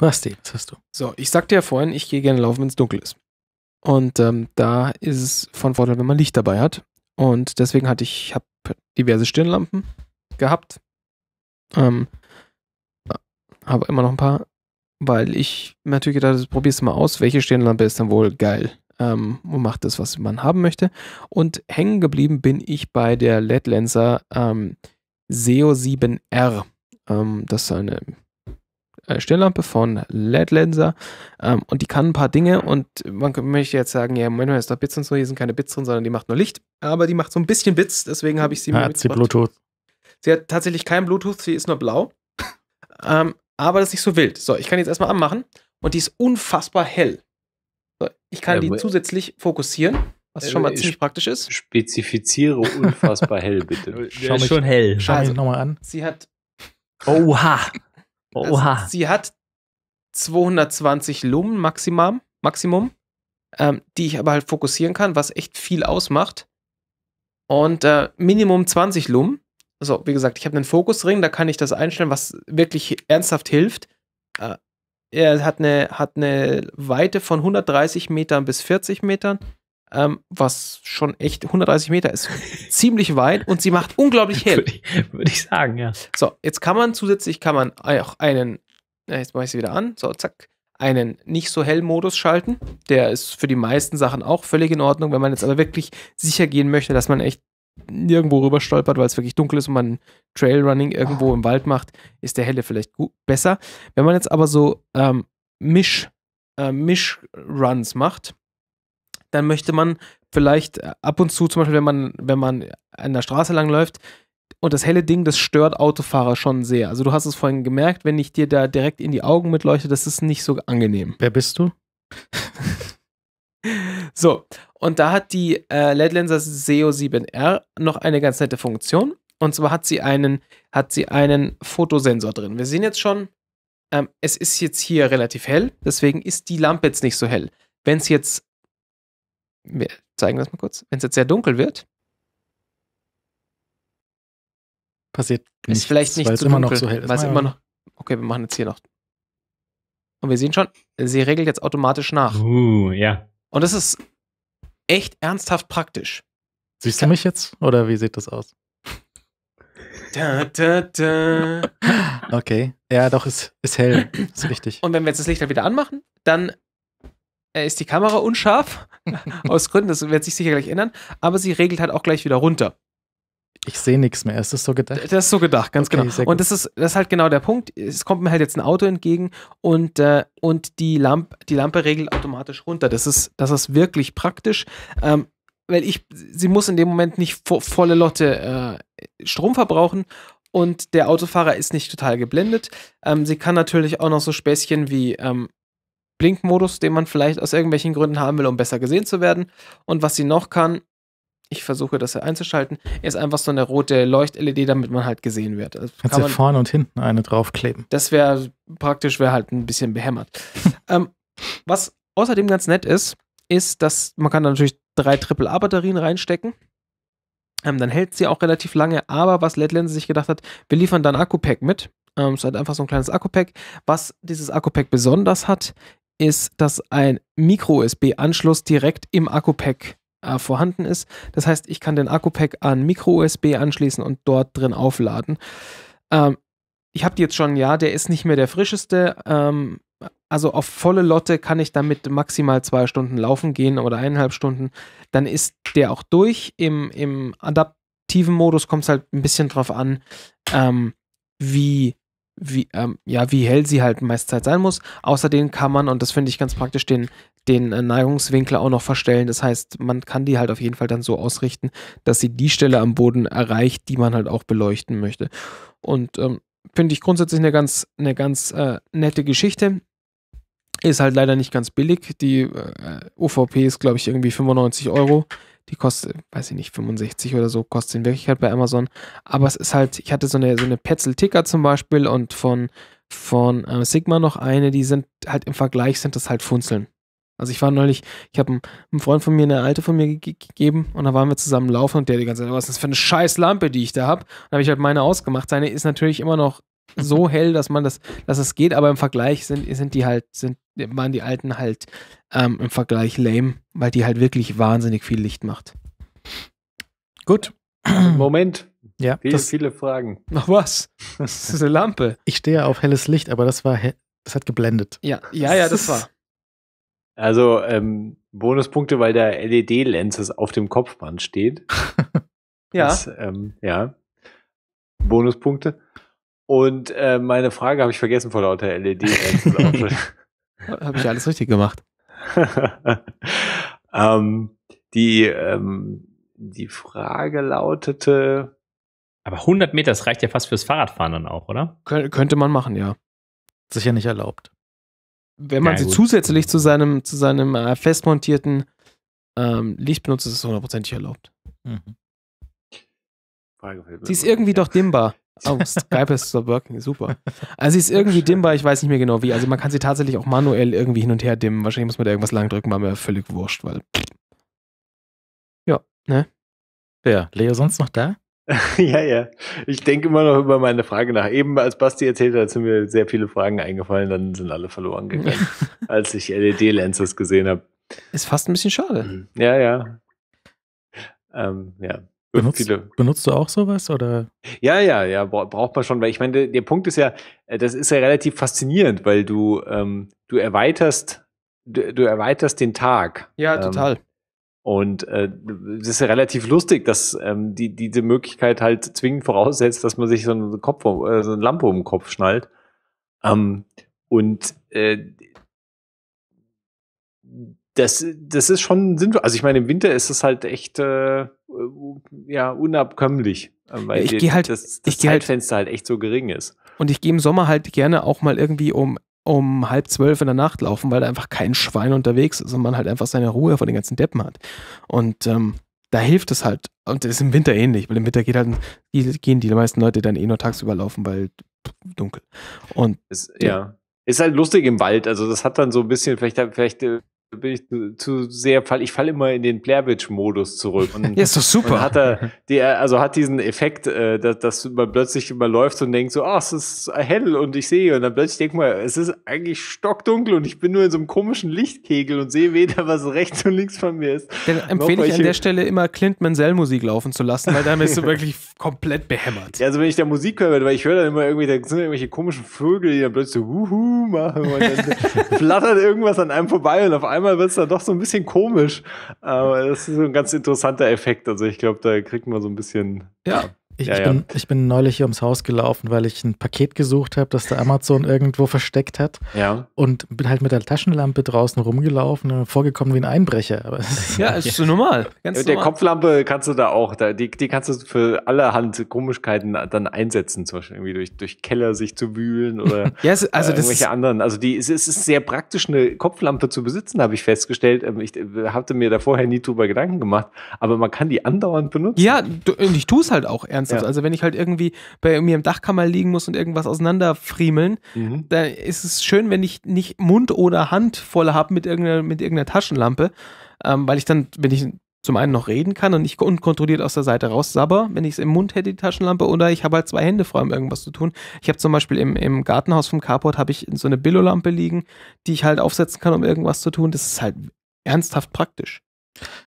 Basti, jetzt hast du. So, ich sagte ja vorhin, ich gehe gerne laufen, wenn es dunkel ist. Und ähm, da ist es von Vorteil, wenn man Licht dabei hat. Und deswegen hatte ich hab diverse Stirnlampen gehabt. Ähm, äh, habe immer noch ein paar, weil ich natürlich gedacht habe, probier's mal aus, welche Stirnlampe ist dann wohl geil ähm, und macht das, was man haben möchte. Und hängen geblieben bin ich bei der LED Lancer ähm, SEO 7R. Ähm, das ist eine eine äh, Stirnlampe von LED Lenser ähm, und die kann ein paar Dinge und man möchte jetzt sagen, ja, Moment, ist da Bits und so, hier sind keine Bits drin, sondern die macht nur Licht, aber die macht so ein bisschen Bits, deswegen habe ich sie ja, mir hat sie Bluetooth. Sie hat tatsächlich kein Bluetooth, sie ist nur blau. ähm, aber das ist nicht so wild. So, ich kann jetzt erstmal anmachen und die ist unfassbar hell. So, ich kann ja, die zusätzlich fokussieren. Was schon mal äh, ziemlich praktisch ist. Spezifiziere unfassbar hell, bitte. Schau mich, schon hell. Schau also, mich nochmal an. Sie hat. Oha! Also Sie hat 220 Lumen Maximum, Maximum ähm, die ich aber halt fokussieren kann, was echt viel ausmacht. Und äh, Minimum 20 Lumen. Also, wie gesagt, ich habe einen Fokusring, da kann ich das einstellen, was wirklich ernsthaft hilft. Äh, er hat eine, hat eine Weite von 130 Metern bis 40 Metern ähm, was schon echt 130 Meter ist. Ziemlich weit und sie macht unglaublich hell. Würde ich, würde ich sagen, ja. So, jetzt kann man zusätzlich, kann man auch einen, jetzt mache ich sie wieder an, so, zack, einen nicht so hell Modus schalten. Der ist für die meisten Sachen auch völlig in Ordnung. Wenn man jetzt aber wirklich sicher gehen möchte, dass man echt nirgendwo rüber stolpert, weil es wirklich dunkel ist und man Trailrunning irgendwo im Wald macht, ist der helle vielleicht gut, besser. Wenn man jetzt aber so ähm, Misch, äh, misch macht, dann möchte man vielleicht äh, ab und zu, zum Beispiel, wenn man, wenn man an der Straße langläuft, und das helle Ding, das stört Autofahrer schon sehr. Also du hast es vorhin gemerkt, wenn ich dir da direkt in die Augen mitleuchte, das ist nicht so angenehm. Wer bist du? so, und da hat die äh, LED-Lenser SEO 7R noch eine ganz nette Funktion. Und zwar hat sie einen, hat sie einen Fotosensor drin. Wir sehen jetzt schon, ähm, es ist jetzt hier relativ hell, deswegen ist die Lampe jetzt nicht so hell. Wenn es jetzt wir zeigen das mal kurz. Wenn es jetzt sehr dunkel wird, passiert nichts, ist vielleicht nicht weil zu dunkel, immer noch so hell ist. Weil es ah, immer noch. Okay, wir machen jetzt hier noch. Und wir sehen schon, sie regelt jetzt automatisch nach. Uh, ja. Und das ist echt ernsthaft praktisch. Siehst du mich jetzt oder wie sieht das aus? Da, da, da. Okay. Ja, doch, ist, ist hell. Ist richtig. Und wenn wir jetzt das Licht halt wieder anmachen, dann äh, ist die Kamera unscharf aus Gründen, das wird sich sicher gleich ändern, aber sie regelt halt auch gleich wieder runter. Ich sehe nichts mehr. Ist das so gedacht? Das ist so gedacht, ganz okay, genau. Und das ist, das ist halt genau der Punkt. Es kommt mir halt jetzt ein Auto entgegen und, äh, und die, Lamp, die Lampe regelt automatisch runter. Das ist, das ist wirklich praktisch. Ähm, weil ich, sie muss in dem Moment nicht vo volle Lotte äh, Strom verbrauchen und der Autofahrer ist nicht total geblendet. Ähm, sie kann natürlich auch noch so Späßchen wie ähm, Blinkmodus, den man vielleicht aus irgendwelchen Gründen haben will, um besser gesehen zu werden. Und was sie noch kann, ich versuche das hier einzuschalten, ist einfach so eine rote Leucht-LED, damit man halt gesehen wird. Also Kannst kann man, vorne und hinten eine draufkleben. Das wäre praktisch, wäre halt ein bisschen behämmert. ähm, was außerdem ganz nett ist, ist, dass man kann da natürlich drei AAA-Batterien reinstecken. Ähm, dann hält sie auch relativ lange, aber was LedLens sich gedacht hat, wir liefern dann Akku-Pack mit. Ähm, es ist halt einfach so ein kleines Akku-Pack. Was dieses Akku-Pack besonders hat, ist, dass ein Micro-USB-Anschluss direkt im Akku-Pack äh, vorhanden ist. Das heißt, ich kann den Akku-Pack an Micro-USB anschließen und dort drin aufladen. Ähm, ich habe jetzt schon, ja, der ist nicht mehr der frischeste. Ähm, also auf volle Lotte kann ich damit maximal zwei Stunden laufen gehen oder eineinhalb Stunden. Dann ist der auch durch. Im, im adaptiven Modus kommt es halt ein bisschen drauf an, ähm, wie wie, ähm, ja, wie hell sie halt meist Zeit sein muss. Außerdem kann man, und das finde ich ganz praktisch, den, den äh, Neigungswinkel auch noch verstellen. Das heißt, man kann die halt auf jeden Fall dann so ausrichten, dass sie die Stelle am Boden erreicht, die man halt auch beleuchten möchte. Und ähm, finde ich grundsätzlich eine ganz, eine ganz äh, nette Geschichte. Ist halt leider nicht ganz billig. Die äh, UVP ist, glaube ich, irgendwie 95 Euro. Die kostet, weiß ich nicht, 65 oder so, kostet in Wirklichkeit bei Amazon. Aber es ist halt, ich hatte so eine, so eine Petzl-Ticker zum Beispiel und von, von äh, Sigma noch eine, die sind halt im Vergleich, sind das halt Funzeln. Also ich war neulich, ich habe einem Freund von mir eine alte von mir ge gegeben und da waren wir zusammen laufen und der die ganze Zeit, was ist das für eine scheiß Lampe, die ich da habe? Dann habe ich halt meine ausgemacht. Seine ist natürlich immer noch so hell, dass man das, dass es geht, aber im Vergleich sind, sind die halt, sind, waren die alten halt ähm, im Vergleich lame, weil die halt wirklich wahnsinnig viel Licht macht. Gut. Moment. Ja, viele, das, viele Fragen. Ach was? Das ist eine Lampe. Ich stehe auf helles Licht, aber das war das hat geblendet. Ja, ja, ja, das war. Also ähm, Bonuspunkte, weil der LED-Lenses auf dem Kopfband steht. ja. Das, ähm, ja. Bonuspunkte. Und äh, meine Frage habe ich vergessen vor lauter LED. habe ich alles richtig gemacht. ähm, die, ähm, die Frage lautete. Aber 100 Meter, das reicht ja fast fürs Fahrradfahren dann auch, oder? Kön könnte man machen, ja. Sicher nicht erlaubt. Wenn man ja, sie gut. zusätzlich zu seinem, zu seinem äh, festmontierten ähm, Licht benutzt, ist es hundertprozentig erlaubt. Mhm. sie ist irgendwie ja. doch dimmbar. Oh, Skype ist so working, super. Also sie ist irgendwie dimmbar, ich weiß nicht mehr genau wie. Also man kann sie tatsächlich auch manuell irgendwie hin und her dimmen. Wahrscheinlich muss man da irgendwas lang drücken, war mir völlig wurscht, weil. Ja, ne? Ja, Leo sonst noch da? ja, ja. Ich denke immer noch über meine Frage nach. Eben als Basti erzählt hat, sind mir sehr viele Fragen eingefallen, dann sind alle verloren gegangen, als ich LED-Lenses gesehen habe. Ist fast ein bisschen schade. Mhm. Ja, ja. Ähm, ja. Benutzt, viele. benutzt du auch sowas oder? Ja, ja, ja, braucht man schon, weil ich meine, der, der Punkt ist ja, äh, das ist ja relativ faszinierend, weil du, ähm, du erweiterst, du, du, erweiterst den Tag. Ja, ähm, total. Und äh, das ist ja relativ lustig, dass ähm, die, diese Möglichkeit halt zwingend voraussetzt, dass man sich so einen Kopf, äh, so eine Lampe um den Kopf schnallt. Ähm, und äh, das, das ist schon sinnvoll. Also ich meine, im Winter ist es halt echt äh, äh ja unabkömmlich, äh, weil ich halt, das, das ich halt Zeitfenster halt, halt echt so gering ist. Und ich gehe im Sommer halt gerne auch mal irgendwie um um halb zwölf in der Nacht laufen, weil da einfach kein Schwein unterwegs ist und man halt einfach seine Ruhe vor den ganzen Deppen hat. Und ähm, da hilft es halt. Und das ist im Winter ähnlich, weil im Winter geht halt, gehen die meisten Leute dann eh nur tagsüber laufen, weil dunkel. Und es, ja. ja. Ist halt lustig im Wald, also das hat dann so ein bisschen, vielleicht, vielleicht äh, bin ich zu, zu sehr fall ich falle immer in den Blair Witch Modus zurück und ja, ist doch super und hat er die, also hat diesen Effekt äh, dass, dass man plötzlich immer läuft und denkt so ah oh, es ist hell und ich sehe und dann plötzlich denkt man es ist eigentlich stockdunkel und ich bin nur in so einem komischen Lichtkegel und sehe weder was rechts und links von mir ist dann empfehle ich an der Stelle immer Clint Mansell Musik laufen zu lassen weil dann bist du wirklich komplett behämmert ja, also wenn ich da Musik höre weil ich höre dann immer irgendwie da sind irgendwelche komischen Vögel die dann plötzlich so, wuhu machen und dann flattert irgendwas an einem vorbei und auf einmal einmal wird es dann doch so ein bisschen komisch. Aber das ist so ein ganz interessanter Effekt. Also ich glaube, da kriegt man so ein bisschen ja. Ich, ja, ich, Bin, ich bin neulich hier ums Haus gelaufen, weil ich ein Paket gesucht habe, das der Amazon irgendwo versteckt hat. Ja. Und bin halt mit der Taschenlampe draußen rumgelaufen und vorgekommen wie ein Einbrecher. Aber ja, ist so normal. Ganz mit normal. der Kopflampe kannst du da auch, da, die, die kannst du für allerhand Komischkeiten dann einsetzen, zum Beispiel irgendwie durch, durch Keller sich zu wühlen oder ja, also, also äh, irgendwelche anderen. Also die, es ist sehr praktisch, eine Kopflampe zu besitzen, habe ich festgestellt. Ähm, ich äh, hatte mir da vorher nie drüber Gedanken gemacht, aber man kann die andauernd benutzen. Ja, du, ich tue es halt auch ernst Konzept. Ja. Also wenn ich halt irgendwie bei mir im Dachkammer liegen muss und irgendwas auseinanderfriemeln, mhm. dann ist es schön, wenn ich nicht Mund oder Hand voll habe mit irgendeiner, mit irgendeiner Taschenlampe, ähm, weil ich dann, wenn ich zum einen noch reden kann und nicht unkontrolliert aus der Seite raus sabber, wenn ich es im Mund hätte, die Taschenlampe, oder ich habe halt zwei Hände frei, um irgendwas zu tun. Ich habe zum Beispiel im, im Gartenhaus vom Carport habe ich so eine Billolampe liegen, die ich halt aufsetzen kann, um irgendwas zu tun. Das ist halt ernsthaft praktisch.